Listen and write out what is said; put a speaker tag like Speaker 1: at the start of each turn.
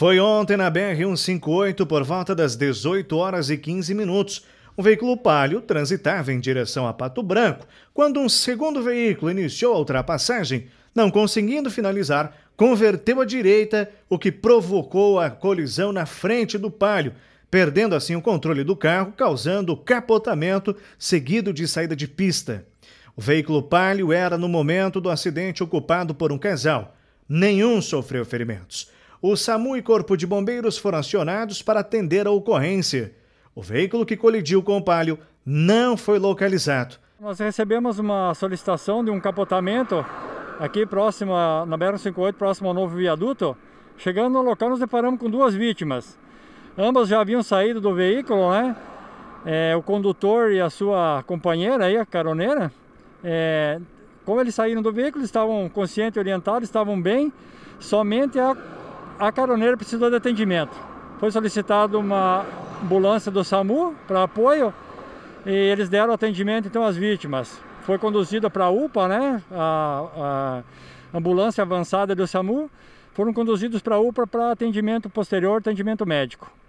Speaker 1: Foi ontem na BR-158, por volta das 18 horas e 15 minutos. Um veículo palio transitava em direção a Pato Branco, quando um segundo veículo iniciou a ultrapassagem, não conseguindo finalizar, converteu à direita, o que provocou a colisão na frente do palio, perdendo assim o controle do carro, causando capotamento seguido de saída de pista. O veículo palio era, no momento do acidente, ocupado por um casal. Nenhum sofreu ferimentos o SAMU e Corpo de Bombeiros foram acionados para atender a ocorrência. O veículo que colidiu com o palio não foi localizado.
Speaker 2: Nós recebemos uma solicitação de um capotamento aqui próximo a, na BR-58, próximo ao novo viaduto. Chegando no local, nos deparamos com duas vítimas. Ambas já haviam saído do veículo, né? É, o condutor e a sua companheira, aí, a caroneira. É, como eles saíram do veículo, estavam conscientes, e orientados, estavam bem. Somente a a caroneira precisou de atendimento. Foi solicitada uma ambulância do SAMU para apoio e eles deram atendimento então às vítimas. Foi conduzida para a UPA, né? A, a ambulância avançada do SAMU. Foram conduzidos para a UPA para atendimento posterior, atendimento médico.